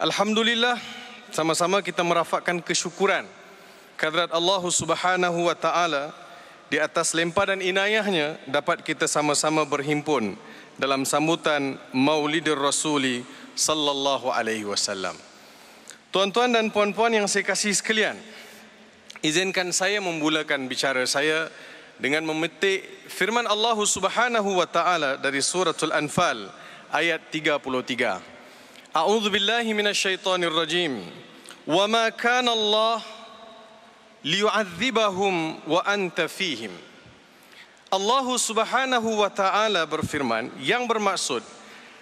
Alhamdulillah, sama-sama kita merafakkan kesyukuran kehadrat Allah Subhanahu wa taala di atas dan inayahnya dapat kita sama-sama berhimpun dalam sambutan Maulidur Rasuli sallallahu alaihi wasallam. Tuan-tuan dan puan-puan yang saya kasihi sekalian, izinkan saya memulakan bicara saya dengan memetik firman Allah Subhanahu wa taala dari suratul Anfal ayat 33. أعوذ بالله من الشيطان الرجيم وما كان الله ليعذبهم وأنت فيهم الله سبحانه وتعالى برفرمان yang bermaksud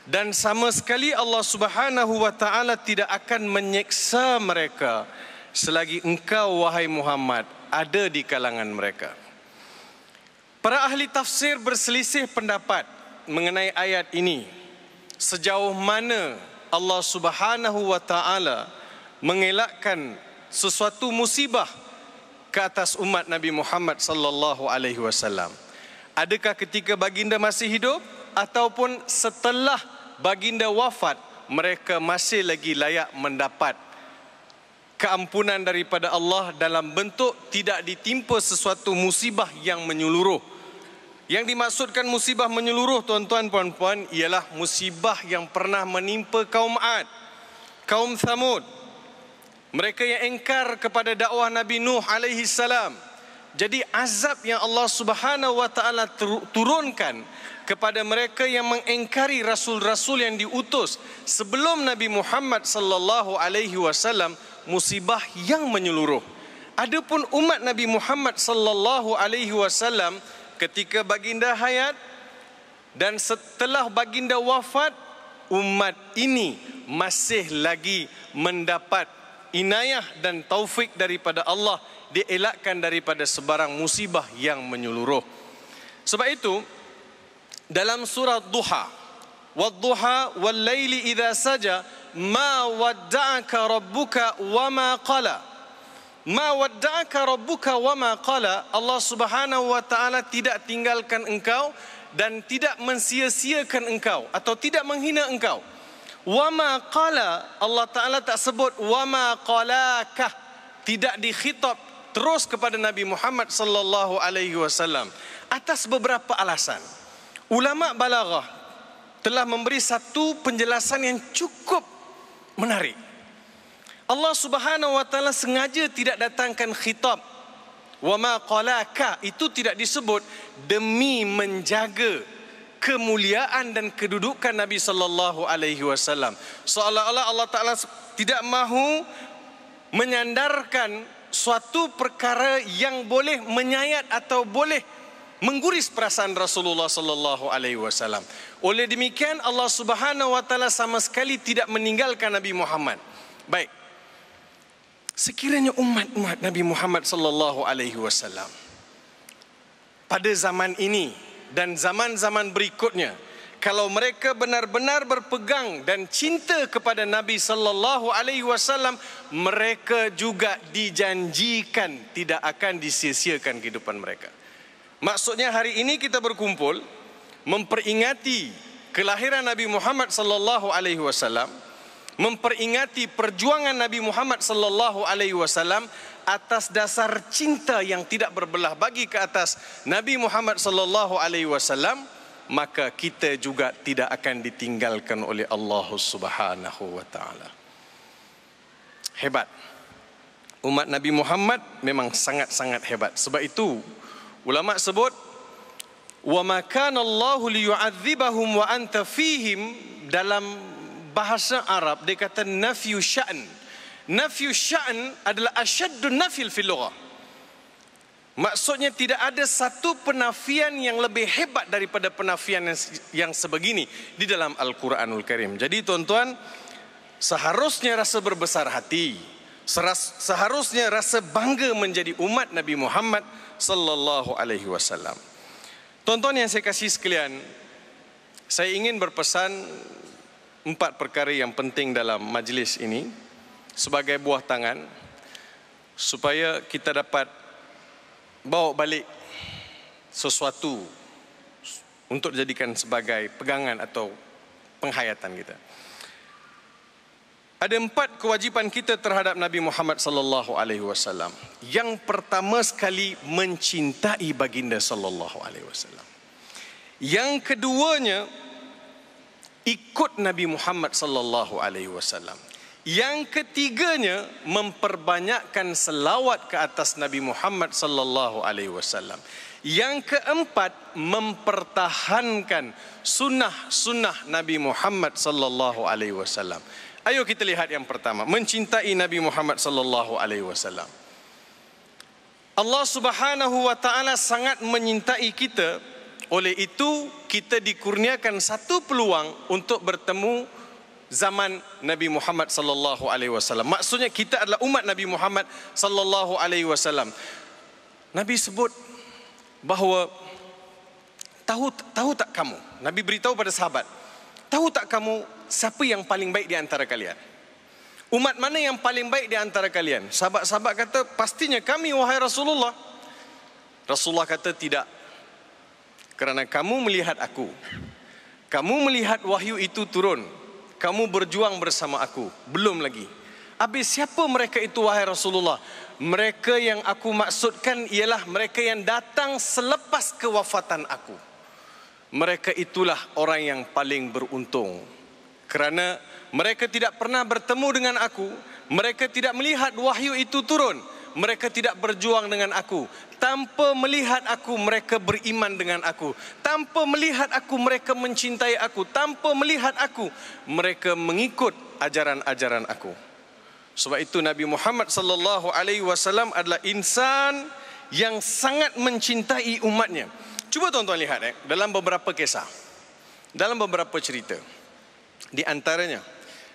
dan sama sekali Allah Subhanahu wa taala tidak akan menyeksa mereka selagi engkau wahai Muhammad ada di kalangan mereka. Para ahli tafsir berselisih pendapat mengenai ayat ini. Sejauh mana Allah Subhanahu wa taala mengelakkan sesuatu musibah ke atas umat Nabi Muhammad sallallahu alaihi wasallam. Adakah ketika baginda masih hidup ataupun setelah baginda wafat mereka masih lagi layak mendapat keampunan daripada Allah dalam bentuk tidak ditimpa sesuatu musibah yang menyeluruh. Yang dimaksudkan musibah menyeluruh tuan-tuan puan-puan ialah musibah yang pernah menimpa kaum Ad, kaum Thamud. Mereka yang engkar kepada dakwah Nabi Nuh alaihi salam. Jadi azab yang Allah Subhanahu wa taala turunkan kepada mereka yang mengengkari rasul-rasul yang diutus sebelum Nabi Muhammad sallallahu alaihi wasallam musibah yang menyeluruh. Adapun umat Nabi Muhammad sallallahu alaihi wasallam ketika baginda hayat dan setelah baginda wafat umat ini masih lagi mendapat inayah dan taufik daripada Allah dielakkan daripada sebarang musibah yang menyeluruh sebab itu dalam surah duha wadduha wal laili idza saja ma wadda'aka rabbuka wa ma qala Ma wadda'aka rabbuka wa ma qala Allah Subhanahu wa taala tidak tinggalkan engkau dan tidak mensia engkau atau tidak menghina engkau. Wa ma qala Allah taala tak sebut wa ma qalaka tidak dikhitab terus kepada Nabi Muhammad sallallahu alaihi wasallam atas beberapa alasan. Ulama balaghah telah memberi satu penjelasan yang cukup menarik. Allah Subhanahu wa taala sengaja tidak datangkan khitab wa ma qalaka itu tidak disebut demi menjaga kemuliaan dan kedudukan Nabi sallallahu alaihi wasallam seolah-olah Allah taala tidak mahu menyandarkan suatu perkara yang boleh menyayat atau boleh mengguris perasaan Rasulullah sallallahu alaihi wasallam. Oleh demikian Allah Subhanahu wa taala sama sekali tidak meninggalkan Nabi Muhammad. Baik sekiranya umat-umat Nabi Muhammad sallallahu alaihi wasallam pada zaman ini dan zaman-zaman berikutnya kalau mereka benar-benar berpegang dan cinta kepada Nabi sallallahu alaihi wasallam mereka juga dijanjikan tidak akan disia-siakan kehidupan mereka maksudnya hari ini kita berkumpul memperingati kelahiran Nabi Muhammad sallallahu alaihi wasallam memperingati perjuangan Nabi Muhammad sallallahu alaihi wasallam atas dasar cinta yang tidak berbelah bagi ke atas Nabi Muhammad sallallahu alaihi wasallam maka kita juga tidak akan ditinggalkan oleh Allah Subhanahu wa taala. Hebat. Umat Nabi Muhammad memang sangat-sangat hebat. Sebab itu ulama sebut wa ma kana Allah liyu'adzibahum wa anta fihim dalam bahasa Arab dia kata nafyu sya'n. Nafyu sya'n adalah asyaddu nafil fil lughah. Maksudnya tidak ada satu penafian yang lebih hebat daripada penafian yang sebegini di dalam Al-Qur'anul Karim. Jadi tuan-tuan, seharusnya rasa berbesar hati, seharusnya rasa bangga menjadi umat Nabi Muhammad sallallahu alaihi wasallam. Tuan-tuan yang saya kasih sekalian, saya ingin berpesan empat perkara yang penting dalam majlis ini sebagai buah tangan supaya kita dapat bawa balik sesuatu untuk dijadikan sebagai pegangan atau penghayatan kita. Ada empat kewajipan kita terhadap Nabi Muhammad sallallahu alaihi wasallam. Yang pertama sekali mencintai baginda sallallahu alaihi wasallam. Yang keduanya ikut Nabi Muhammad sallallahu alaihi wasallam. Yang ketiganya memperbanyakkan selawat ke atas Nabi Muhammad sallallahu alaihi wasallam. Yang keempat mempertahankan sunnah-sunnah Nabi Muhammad sallallahu alaihi wasallam. Ayo kita lihat yang pertama, mencintai Nabi Muhammad sallallahu alaihi wasallam. Allah Subhanahu wa taala sangat menyintai kita oleh itu kita dikurniakan satu peluang untuk bertemu zaman Nabi Muhammad sallallahu alaihi wasallam. Maksudnya kita adalah umat Nabi Muhammad sallallahu alaihi wasallam. Nabi sebut bahawa tahu tahu tak kamu? Nabi beritahu pada sahabat, tahu tak kamu siapa yang paling baik di antara kalian? Umat mana yang paling baik di antara kalian? Sahabat-sahabat kata, pastinya kami wahai Rasulullah. Rasulullah kata tidak, kerana kamu melihat aku. Kamu melihat wahyu itu turun. Kamu berjuang bersama aku. Belum lagi. Habis siapa mereka itu wahai Rasulullah? Mereka yang aku maksudkan ialah mereka yang datang selepas kewafatan aku. Mereka itulah orang yang paling beruntung. Kerana mereka tidak pernah bertemu dengan aku. Mereka tidak melihat wahyu itu turun mereka tidak berjuang dengan aku. Tanpa melihat aku, mereka beriman dengan aku. Tanpa melihat aku, mereka mencintai aku. Tanpa melihat aku, mereka mengikut ajaran-ajaran aku. Sebab itu Nabi Muhammad sallallahu alaihi wasallam adalah insan yang sangat mencintai umatnya. Cuba tuan-tuan lihat eh, dalam beberapa kisah. Dalam beberapa cerita. Di antaranya,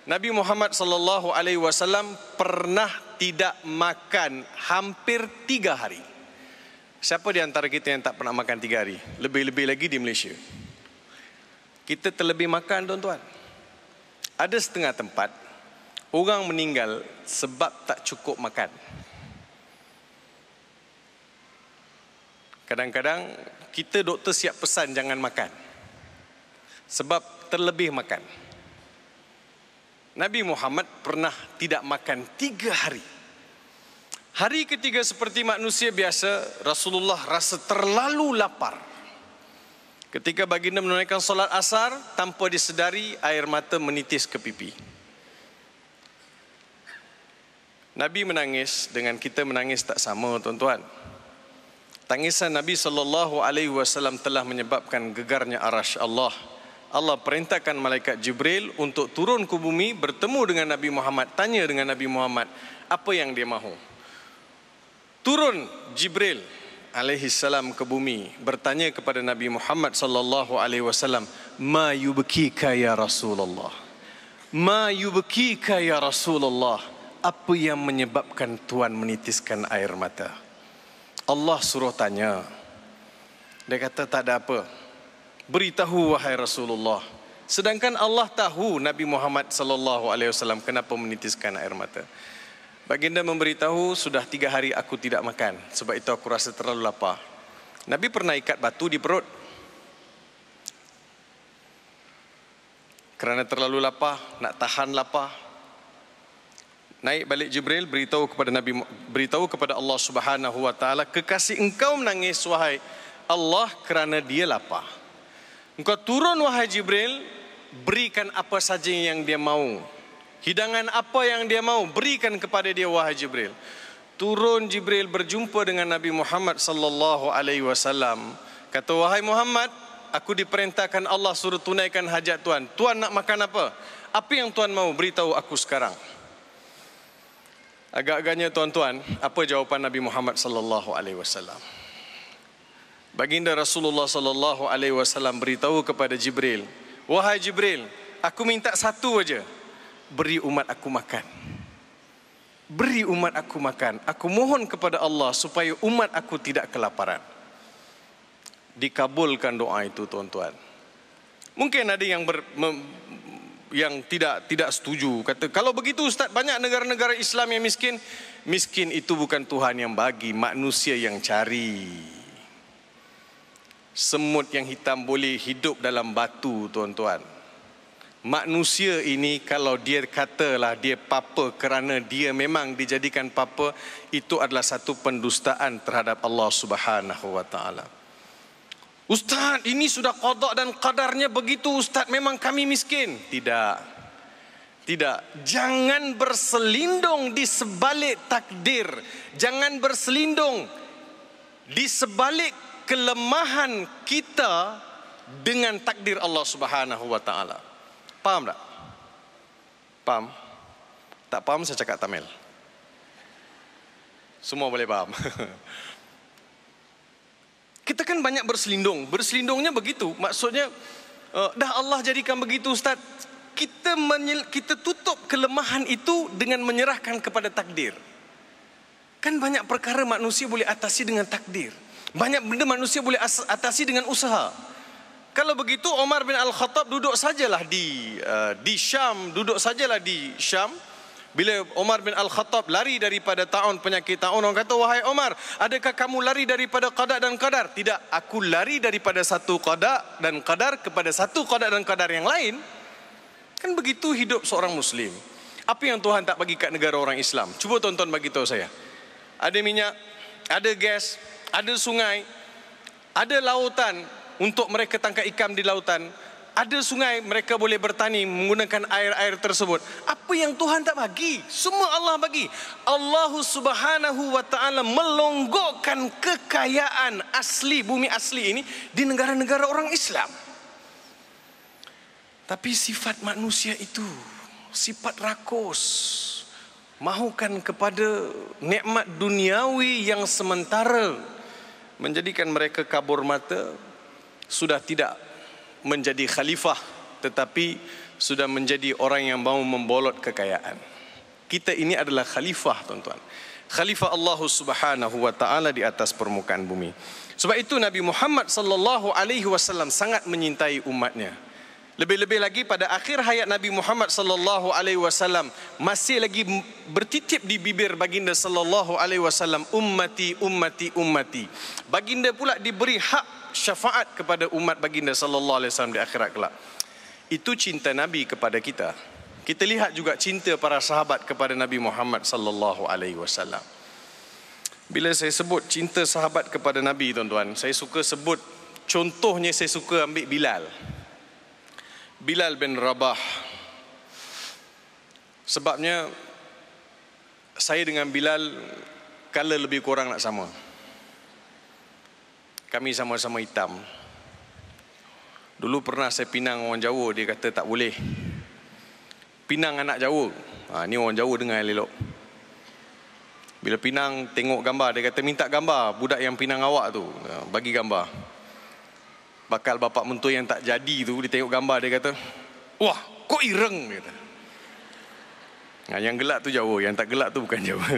Nabi Muhammad sallallahu alaihi wasallam pernah tidak makan hampir tiga hari. Siapa di antara kita yang tak pernah makan tiga hari? Lebih-lebih lagi di Malaysia. Kita terlebih makan tuan-tuan. Ada setengah tempat, orang meninggal sebab tak cukup makan. Kadang-kadang kita doktor siap pesan jangan makan. Sebab terlebih makan. Makan. Nabi Muhammad pernah tidak makan tiga hari. Hari ketiga seperti manusia biasa, Rasulullah rasa terlalu lapar. Ketika baginda menunaikan solat asar, tanpa disedari air mata menitis ke pipi. Nabi menangis dengan kita menangis tak sama tuan-tuan. Tangisan Nabi saw telah menyebabkan gegarnya arasy Allah. Allah perintahkan malaikat Jibril untuk turun ke bumi bertemu dengan Nabi Muhammad tanya dengan Nabi Muhammad apa yang dia mahu turun Jibril alaihi salam ke bumi bertanya kepada Nabi Muhammad sallallahu alaihi wasallam ma yubkika ya Rasulullah ma yubkika ya Rasulullah apa yang menyebabkan tuan menitiskan air mata Allah suruh tanya dia kata tak ada apa beritahu wahai Rasulullah sedangkan Allah tahu Nabi Muhammad sallallahu alaihi wasallam kenapa menitiskan air mata baginda memberitahu sudah tiga hari aku tidak makan sebab itu aku rasa terlalu lapar Nabi pernah ikat batu di perut kerana terlalu lapar nak tahan lapar naik balik Jibril beritahu kepada Nabi beritahu kepada Allah Subhanahu wa taala kekasih engkau menangis wahai Allah kerana dia lapar Engkau turun wahai Jibril, berikan apa saja yang dia mahu Hidangan apa yang dia mahu berikan kepada dia wahai Jibril. Turun Jibril berjumpa dengan Nabi Muhammad sallallahu alaihi wasallam. Kata wahai Muhammad, aku diperintahkan Allah suruh tunaikan hajat tuan. Tuan nak makan apa? Apa yang tuan mahu beritahu aku sekarang. Agak-agaknya tuan-tuan, apa jawapan Nabi Muhammad sallallahu alaihi wasallam? Baginda Rasulullah sallallahu alaihi wasallam beritahu kepada Jibril, "Wahai Jibril, aku minta satu aja. Beri umat aku makan." Beri umat aku makan. Aku mohon kepada Allah supaya umat aku tidak kelaparan. Dikabulkan doa itu, tuan-tuan. Mungkin ada yang ber, mem, yang tidak tidak setuju. Kata, "Kalau begitu Ustaz, banyak negara-negara Islam yang miskin. Miskin itu bukan Tuhan yang bagi, manusia yang cari." semut yang hitam boleh hidup dalam batu tuan-tuan. Manusia ini kalau dia katalah dia papa kerana dia memang dijadikan papa itu adalah satu pendustaan terhadap Allah Subhanahu wa taala. Ustaz, ini sudah qada dan kadarnya begitu ustaz, memang kami miskin. Tidak. Tidak, jangan berselindung di sebalik takdir. Jangan berselindung di sebalik kelemahan kita dengan takdir Allah Subhanahu wa taala. Faham tak? Faham? Tak faham saya cakap Tamil. Semua boleh faham. Kita kan banyak berselindung. Berselindungnya begitu. Maksudnya eh, dah Allah jadikan begitu ustaz. Kita menyel, kita tutup kelemahan itu dengan menyerahkan kepada takdir. Kan banyak perkara manusia boleh atasi dengan takdir. Banyak benda manusia boleh atasi dengan usaha. Kalau begitu Omar bin Al-Khattab duduk sajalah di uh, di Syam, duduk sajalah di Syam. Bila Omar bin Al-Khattab lari daripada taun penyakit taun orang kata wahai Omar, adakah kamu lari daripada qada dan qadar? Tidak, aku lari daripada satu qada dan qadar kepada satu qada dan qadar yang lain. Kan begitu hidup seorang muslim. Apa yang Tuhan tak bagi kat negara orang Islam? Cuba tonton bagi tahu saya. Ada minyak, ada gas, ada sungai, ada lautan untuk mereka tangkap ikan di lautan, ada sungai mereka boleh bertani menggunakan air-air tersebut. Apa yang Tuhan tak bagi? Semua Allah bagi. Allah Subhanahu wa taala melonggokkan kekayaan asli bumi asli ini di negara-negara orang Islam. Tapi sifat manusia itu sifat rakus mahukan kepada nikmat duniawi yang sementara menjadikan mereka kabur mata sudah tidak menjadi khalifah tetapi sudah menjadi orang yang mau membolot kekayaan kita ini adalah khalifah tuan-tuan khalifah Allah Subhanahu wa taala di atas permukaan bumi sebab itu Nabi Muhammad sallallahu alaihi wasallam sangat menyintai umatnya lebih-lebih lagi pada akhir hayat Nabi Muhammad sallallahu alaihi wasallam masih lagi bertitip di bibir baginda sallallahu alaihi wasallam ummati ummati ummati. Baginda pula diberi hak syafaat kepada umat baginda sallallahu alaihi wasallam di akhirat kelak. Itu cinta Nabi kepada kita. Kita lihat juga cinta para sahabat kepada Nabi Muhammad sallallahu alaihi wasallam. Bila saya sebut cinta sahabat kepada Nabi tuan-tuan, saya suka sebut contohnya saya suka ambil Bilal. Bilal bin Rabah. Sebabnya saya dengan Bilal kala lebih kurang nak sama. Kami sama-sama hitam. Dulu pernah saya pinang orang Jawa, dia kata tak boleh. Pinang anak Jawa. Ha, ni orang Jawa dengar yang elok. Bila pinang tengok gambar, dia kata minta gambar budak yang pinang awak tu. Ha, bagi gambar bakal bapa mentua yang tak jadi tu dia tengok gambar dia kata wah kok ireng kata nah, yang gelak tu jauh yang tak gelak tu bukan jauh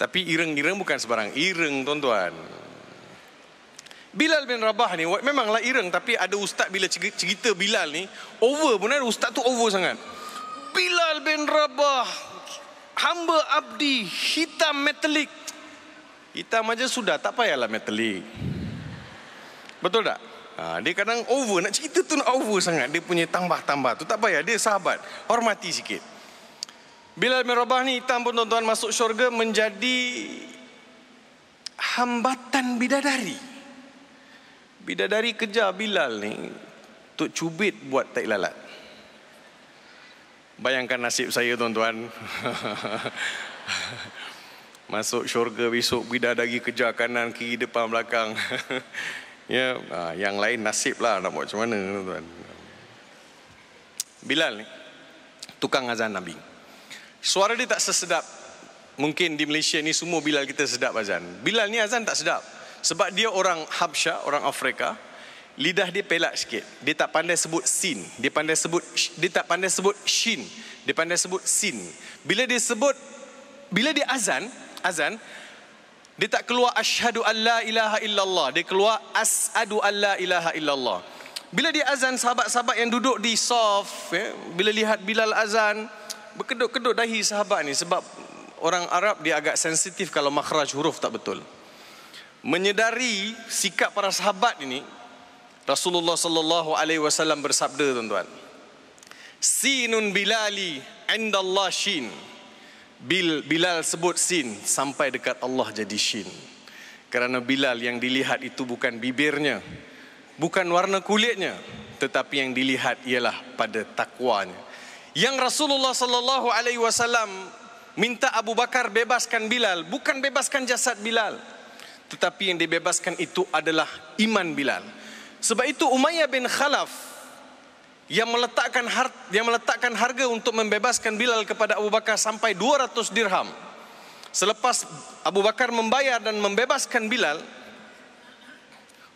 tapi ireng-ireng bukan sebarang ireng tuan-tuan Bilal bin Rabah ni memanglah ireng tapi ada ustaz bila cerita Bilal ni over pun ada ustaz tu over sangat Bilal bin Rabah hamba abdi hitam metalik Hitam aja sudah, tak payahlah metalik. Betul tak? Ha, dia kadang over, nak cerita tu nak over sangat. Dia punya tambah-tambah tu, tak payah. Dia sahabat, hormati sikit. Bila merubah ni hitam pun tuan-tuan masuk syurga menjadi hambatan bidadari. Bidadari kejar Bilal ni untuk cubit buat tak lalat. Bayangkan nasib saya tuan-tuan. masuk syurga besok bidadari kejar kanan kiri depan belakang ya yeah. ha, yang lain nasib lah nak buat macam mana tuan Bilal ni tukang azan Nabi suara dia tak sesedap mungkin di Malaysia ni semua Bilal kita sedap azan Bilal ni azan tak sedap sebab dia orang Habsha orang Afrika lidah dia pelak sikit dia tak pandai sebut sin dia pandai sebut dia tak pandai sebut shin dia pandai sebut sin bila dia sebut bila dia azan azan, dia tak keluar asyhadu alla ilaha illallah, dia keluar asadu alla ilaha illallah. Bila dia azan sahabat-sahabat yang duduk di saf, ya, bila lihat Bilal azan, berkedut-kedut dahi sahabat ni sebab orang Arab dia agak sensitif kalau makhraj huruf tak betul. Menyedari sikap para sahabat ini, Rasulullah sallallahu alaihi wasallam bersabda tuan-tuan. Sinun bilali indallah shin. Bil, Bilal sebut sin sampai dekat Allah jadi shin. Kerana Bilal yang dilihat itu bukan bibirnya, bukan warna kulitnya, tetapi yang dilihat ialah pada takwanya. Yang Rasulullah sallallahu alaihi wasallam minta Abu Bakar bebaskan Bilal, bukan bebaskan jasad Bilal, tetapi yang dibebaskan itu adalah iman Bilal. Sebab itu Umayyah bin Khalaf yang meletakkan harga, yang meletakkan harga untuk membebaskan Bilal kepada Abu Bakar sampai 200 dirham. Selepas Abu Bakar membayar dan membebaskan Bilal,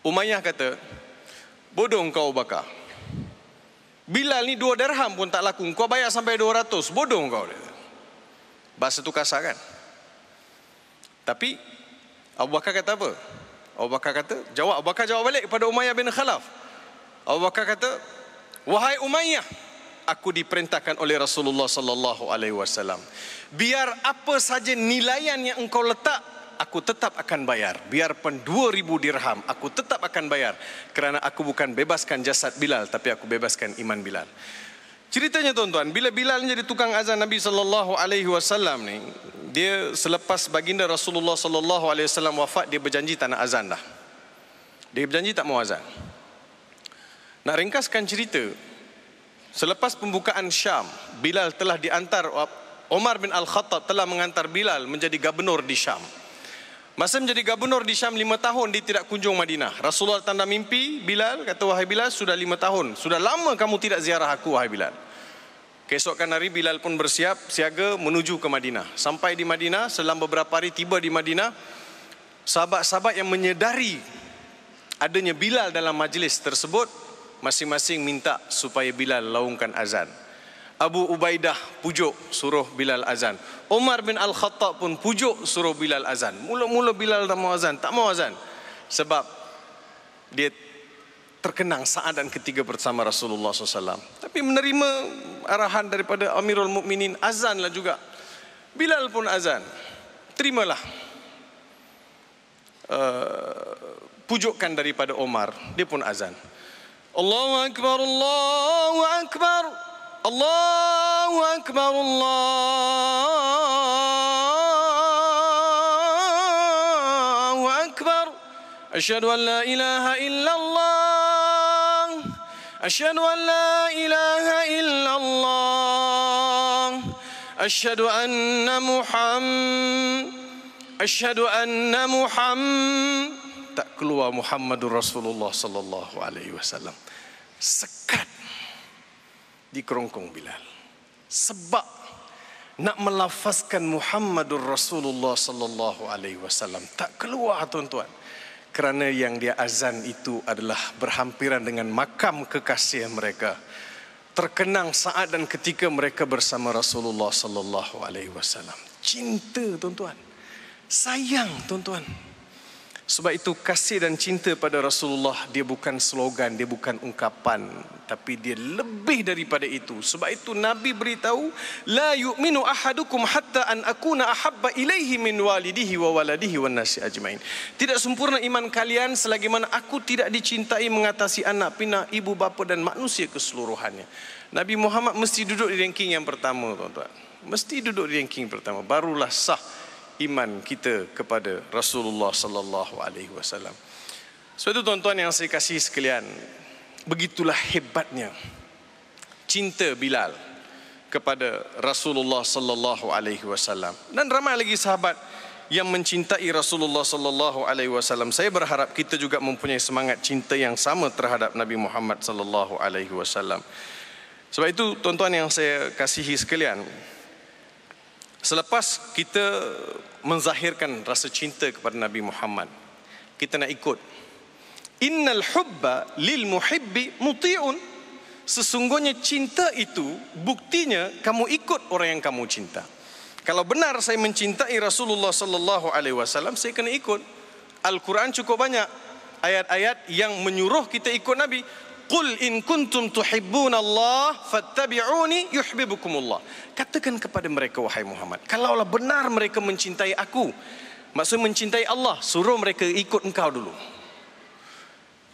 Umayyah kata, bodoh kau Abu Bakar. Bilal ni dua dirham pun tak laku, kau bayar sampai 200, bodoh kau. Bahasa tu kasar kan? Tapi Abu Bakar kata apa? Abu Bakar kata, jawab Abu Bakar jawab balik kepada Umayyah bin Khalaf. Abu Bakar kata, Wahai Umayyah, aku diperintahkan oleh Rasulullah sallallahu alaihi wasallam. Biar apa saja nilaian yang engkau letak, aku tetap akan bayar. Biar Biarpun 2000 dirham, aku tetap akan bayar. Kerana aku bukan bebaskan jasad Bilal, tapi aku bebaskan iman Bilal. Ceritanya tuan-tuan, bila Bilal jadi tukang azan Nabi sallallahu alaihi wasallam ni, dia selepas baginda Rasulullah sallallahu alaihi wasallam wafat, dia berjanji tak nak azan dah. Dia berjanji tak mau azan. Nak ringkaskan cerita. Selepas pembukaan Syam, Bilal telah diantar Omar bin Al-Khattab telah mengantar Bilal menjadi gubernur di Syam. Masa menjadi gubernur di Syam 5 tahun dia tidak kunjung Madinah. Rasulullah tanda mimpi Bilal kata wahai Bilal sudah 5 tahun, sudah lama kamu tidak ziarah aku wahai Bilal. Keesokan hari Bilal pun bersiap siaga menuju ke Madinah. Sampai di Madinah selam beberapa hari tiba di Madinah sahabat-sahabat yang menyedari adanya Bilal dalam majlis tersebut masing-masing minta supaya Bilal laungkan azan. Abu Ubaidah pujuk suruh Bilal azan. Umar bin Al-Khattab pun pujuk suruh Bilal azan. Mula-mula Bilal tak mau azan, tak mau azan. Sebab dia terkenang saat dan ketiga bersama Rasulullah SAW. Tapi menerima arahan daripada Amirul Mukminin azanlah juga. Bilal pun azan. Terimalah. Uh, pujukkan daripada Omar, dia pun azan. الله أكبر الله أكبر الله أكبر الله أكبر أشهد أن لا إله إلا الله أشهد أن لا إله إلا الله أشهد أن محمد أشهد أن محمد tak keluar Muhammadur Rasulullah sallallahu alaihi wasallam. Sekat di kerongkong Bilal. Sebab nak melafazkan Muhammadur Rasulullah sallallahu alaihi wasallam tak keluar tuan-tuan. Kerana yang dia azan itu adalah berhampiran dengan makam kekasih mereka. Terkenang saat dan ketika mereka bersama Rasulullah sallallahu alaihi wasallam. Cinta tuan-tuan. Sayang tuan-tuan. Sebab itu kasih dan cinta pada Rasulullah dia bukan slogan, dia bukan ungkapan, tapi dia lebih daripada itu. Sebab itu Nabi beritahu la yu'minu ahadukum hatta an akuna ahabba ilaihi min walidihi wa waladihi wan nasi ajmain. Tidak sempurna iman kalian selagi mana aku tidak dicintai mengatasi anak pinak ibu bapa dan manusia keseluruhannya. Nabi Muhammad mesti duduk di ranking yang pertama, tuan-tuan. Mesti duduk di ranking pertama barulah sah iman kita kepada Rasulullah sallallahu alaihi wasallam. Sebab itu tuan-tuan yang saya kasih sekalian, begitulah hebatnya cinta Bilal kepada Rasulullah sallallahu alaihi wasallam. Dan ramai lagi sahabat yang mencintai Rasulullah sallallahu alaihi wasallam. Saya berharap kita juga mempunyai semangat cinta yang sama terhadap Nabi Muhammad sallallahu alaihi wasallam. Sebab itu tuan-tuan yang saya kasihi sekalian, Selepas kita menzahirkan rasa cinta kepada Nabi Muhammad, kita nak ikut. Innal hubba lil muhibbi muti'un. Sesungguhnya cinta itu buktinya kamu ikut orang yang kamu cinta. Kalau benar saya mencintai Rasulullah sallallahu alaihi wasallam, saya kena ikut. Al-Quran cukup banyak ayat-ayat yang menyuruh kita ikut Nabi. Qul in kuntum tuhibbun Allah fattabi'uni yuhibbukum Allah. Katakan kepada mereka wahai Muhammad, kalaulah benar mereka mencintai aku, maksud mencintai Allah, suruh mereka ikut engkau dulu.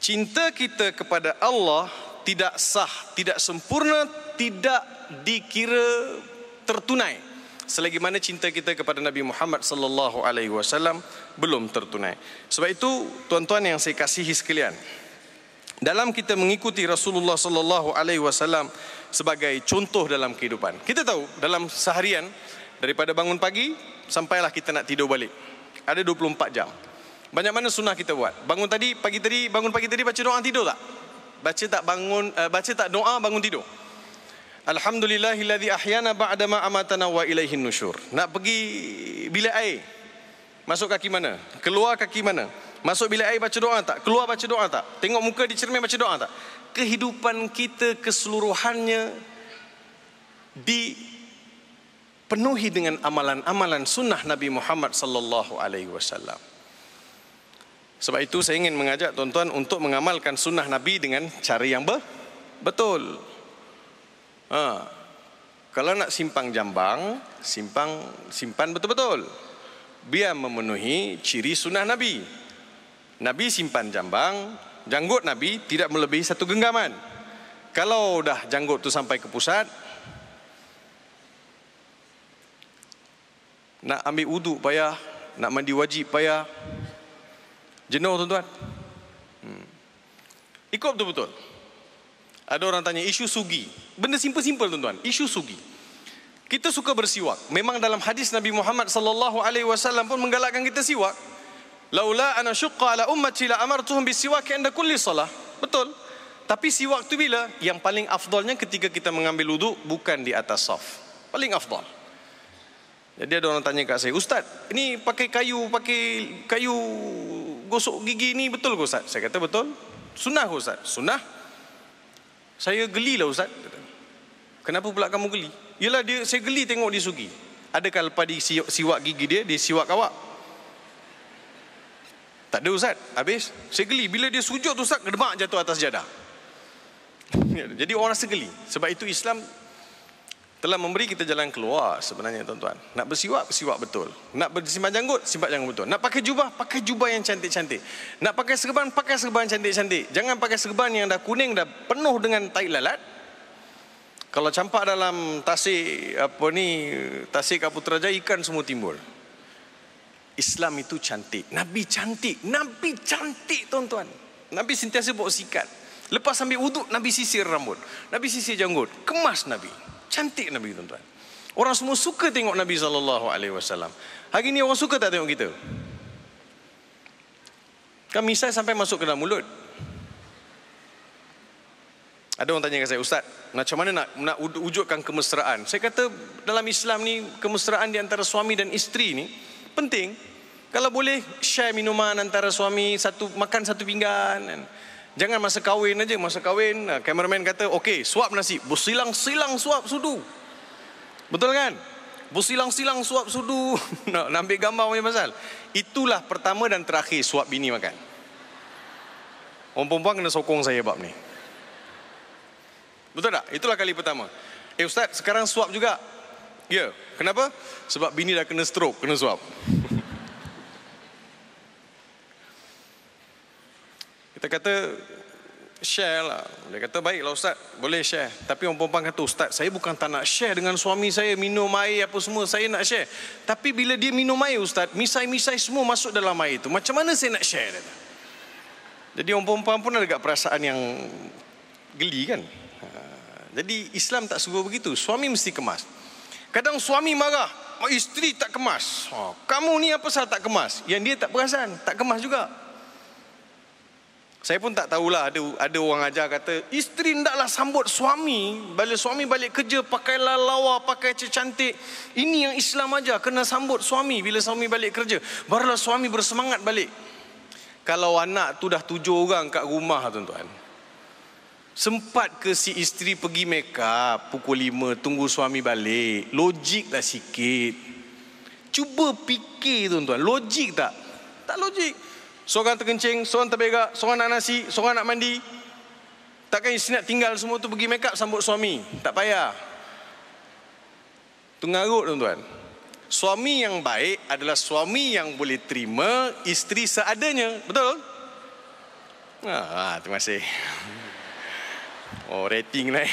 Cinta kita kepada Allah tidak sah, tidak sempurna, tidak dikira tertunai selagi mana cinta kita kepada Nabi Muhammad sallallahu alaihi wasallam belum tertunai. Sebab itu tuan-tuan yang saya kasihi sekalian, dalam kita mengikuti Rasulullah sallallahu alaihi wasallam sebagai contoh dalam kehidupan. Kita tahu dalam seharian daripada bangun pagi sampailah kita nak tidur balik. Ada 24 jam. Banyak mana sunnah kita buat? Bangun tadi, pagi tadi, bangun pagi tadi baca doa tidur tak? Baca tak bangun uh, baca tak doa bangun tidur. Alhamdulillahillazi ahyana ba'da ma amatana wa ilaihin nusyur. Nak pergi bila air? Masuk kaki mana? Keluar kaki mana? Masuk bila air baca doa tak? Keluar baca doa tak? Tengok muka di cermin baca doa tak? Kehidupan kita keseluruhannya dipenuhi dengan amalan-amalan sunnah Nabi Muhammad sallallahu alaihi wasallam. Sebab itu saya ingin mengajak tuan-tuan untuk mengamalkan sunnah Nabi dengan cara yang betul. Ha. Kalau nak simpang jambang, simpang simpan betul-betul. Biar memenuhi ciri sunnah Nabi. Nabi simpan jambang, janggut Nabi tidak melebihi satu genggaman. Kalau dah janggut tu sampai ke pusat, nak ambil uduk payah, nak mandi wajib payah, jenuh tuan-tuan. Hmm. Ikut betul-betul. Ada orang tanya, isu sugi. Benda simple-simple tuan-tuan, isu sugi. Kita suka bersiwak. Memang dalam hadis Nabi Muhammad sallallahu alaihi wasallam pun menggalakkan kita siwak. Laula ana syuqqa ala ummati la amartuhum bisiwak inda kulli salah. Betul. Tapi siwak tu bila yang paling afdolnya ketika kita mengambil wudu bukan di atas saf. Paling afdol. Jadi ada orang tanya kat saya, "Ustaz, ini pakai kayu, pakai kayu gosok gigi ni betul ke Ustaz?" Saya kata, "Betul. Sunnah Ustaz?" "Sunnah." Saya geli lah Ustaz. Kenapa pula kamu geli? Yalah dia saya geli tengok dia sugi. Adakah lepas di siwak gigi dia, di siwak awak? Tak ada Ustaz. Habis, saya geli. Bila dia sujud tu Ustaz, kedemak jatuh atas jadah. Jadi orang rasa geli. Sebab itu Islam telah memberi kita jalan keluar sebenarnya tuan-tuan. Nak bersiwak, bersiwak betul. Nak bersimpan janggut, simpan janggut betul. Nak pakai jubah, pakai jubah yang cantik-cantik. Nak pakai serban, pakai serban cantik-cantik. Jangan pakai serban yang dah kuning, dah penuh dengan tai lalat. Kalau campak dalam tasik apa ni, tasik Kaputrajaya ikan semua timbul. Islam itu cantik. Nabi cantik. Nabi cantik tuan-tuan. Nabi sentiasa bawa sikat. Lepas ambil uduk, Nabi sisir rambut. Nabi sisir janggut. Kemas Nabi. Cantik Nabi tuan-tuan. Orang semua suka tengok Nabi SAW. Hari ini orang suka tak tengok kita? Kan misal sampai masuk ke dalam mulut. Ada orang tanya ke saya, Ustaz, macam mana nak, nak wujudkan kemesraan? Saya kata dalam Islam ni, kemesraan di antara suami dan isteri ni, penting kalau boleh share minuman antara suami satu makan satu pinggan kan. Jangan masa kahwin aja masa kahwin ah, kameraman kata okey suap nasi bersilang silang suap sudu. Betul kan? Bersilang silang suap sudu nak, ambil gambar punya pasal. Itulah pertama dan terakhir suap bini makan. Orang perempuan kena sokong saya bab ni. Betul tak? Itulah kali pertama. Eh ustaz, sekarang suap juga. Ya, kenapa? Sebab bini dah kena stroke, kena suap. Kita kata, share lah. Dia kata, baiklah Ustaz, boleh share. Tapi orang perempuan kata, Ustaz, saya bukan tak nak share dengan suami saya, minum air apa semua, saya nak share. Tapi bila dia minum air Ustaz, misai-misai semua masuk dalam air itu. Macam mana saya nak share? Jadi orang perempuan pun ada perasaan yang geli kan? Ha, jadi Islam tak suruh begitu. Suami mesti kemas. Kadang suami marah, oh, isteri tak kemas. Ha, Kamu ni apa salah tak kemas? Yang dia tak perasan, tak kemas juga. Saya pun tak tahulah ada ada orang ajar kata isteri hendaklah sambut suami bila suami balik kerja pakailah lawa pakai cantik ini yang Islam ajar kena sambut suami bila suami balik kerja barulah suami bersemangat balik kalau anak tu dah tujuh orang kat rumah tuan-tuan Sempat ke si isteri pergi make up pukul 5 tunggu suami balik. Logik tak lah sikit. Cuba fikir tuan-tuan. Logik tak? Tak logik. Seorang terkencing, seorang terberak, seorang nak nasi, seorang nak mandi. Takkan isteri nak tinggal semua tu pergi make up sambut suami. Tak payah. Tengarut tuan-tuan. Suami yang baik adalah suami yang boleh terima isteri seadanya. Betul? Ah, terima kasih. Oh rating naik.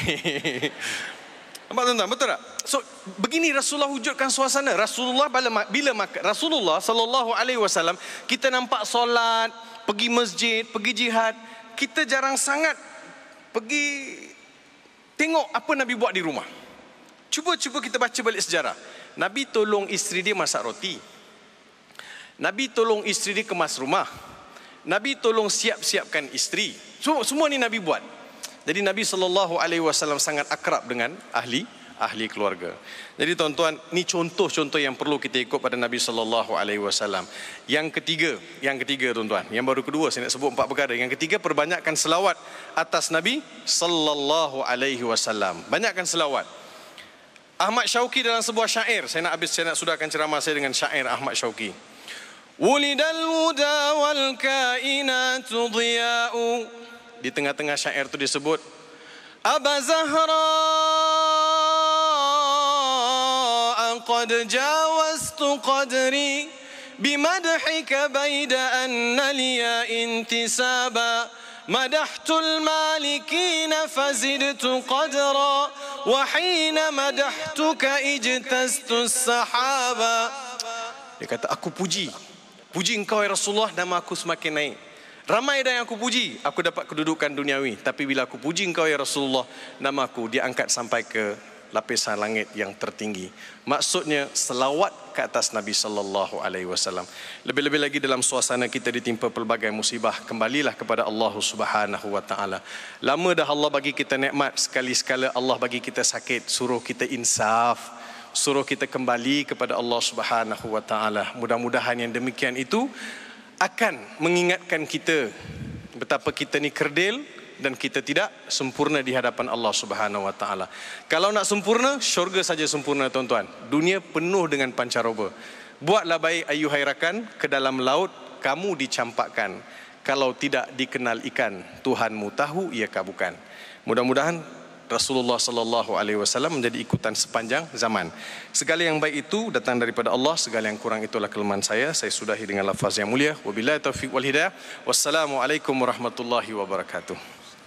Nampak tuan-tuan, betul tak? So begini Rasulullah wujudkan suasana. Rasulullah bila, bila maka, Rasulullah sallallahu alaihi wasallam kita nampak solat, pergi masjid, pergi jihad, kita jarang sangat pergi tengok apa Nabi buat di rumah. Cuba-cuba kita baca balik sejarah. Nabi tolong isteri dia masak roti. Nabi tolong isteri dia kemas rumah. Nabi tolong siap-siapkan isteri. Semua, semua ni Nabi buat. Jadi Nabi sallallahu alaihi wasallam sangat akrab dengan ahli ahli keluarga. Jadi tuan-tuan, ini contoh-contoh yang perlu kita ikut pada Nabi sallallahu alaihi wasallam. Yang ketiga, yang ketiga tuan-tuan, yang baru kedua saya nak sebut empat perkara. Yang ketiga perbanyakkan selawat atas Nabi sallallahu alaihi wasallam. Banyakkan selawat. Ahmad Syauqi dalam sebuah syair, saya nak habis saya nak sudahkan ceramah saya dengan syair Ahmad Syauqi. Wulidal huda wal kainatu dhiya'u di tengah-tengah syair itu disebut Aba Zahra Qad jawastu qadri Bimadhika baida anna liya intisaba مدحت المالكين qadra, قدرا وحين مدحتك اجتزت السحابة. Dia kata aku puji, puji engkau ya Rasulullah nama aku semakin naik. Ramai dah yang aku puji, aku dapat kedudukan duniawi. Tapi bila aku puji engkau ya Rasulullah, nama aku diangkat sampai ke lapisan langit yang tertinggi. Maksudnya selawat ke atas Nabi sallallahu alaihi wasallam. Lebih-lebih lagi dalam suasana kita ditimpa pelbagai musibah, kembalilah kepada Allah Subhanahu wa taala. Lama dah Allah bagi kita nikmat, sekali-sekala Allah bagi kita sakit, suruh kita insaf, suruh kita kembali kepada Allah Subhanahu wa taala. Mudah-mudahan yang demikian itu akan mengingatkan kita betapa kita ni kerdil dan kita tidak sempurna di hadapan Allah Subhanahu wa taala. Kalau nak sempurna, syurga saja sempurna tuan-tuan. Dunia penuh dengan pancaroba. Buatlah baik ayuhai rakan ke dalam laut kamu dicampakkan. Kalau tidak dikenal ikan, Tuhanmu tahu ia bukan. Mudah-mudahan Rasulullah sallallahu alaihi wasallam menjadi ikutan sepanjang zaman. Segala yang baik itu datang daripada Allah, segala yang kurang itulah kelemahan saya. Saya sudahi dengan lafaz yang mulia. Wabillahi taufik wal hidayah. Wassalamualaikum warahmatullahi wabarakatuh.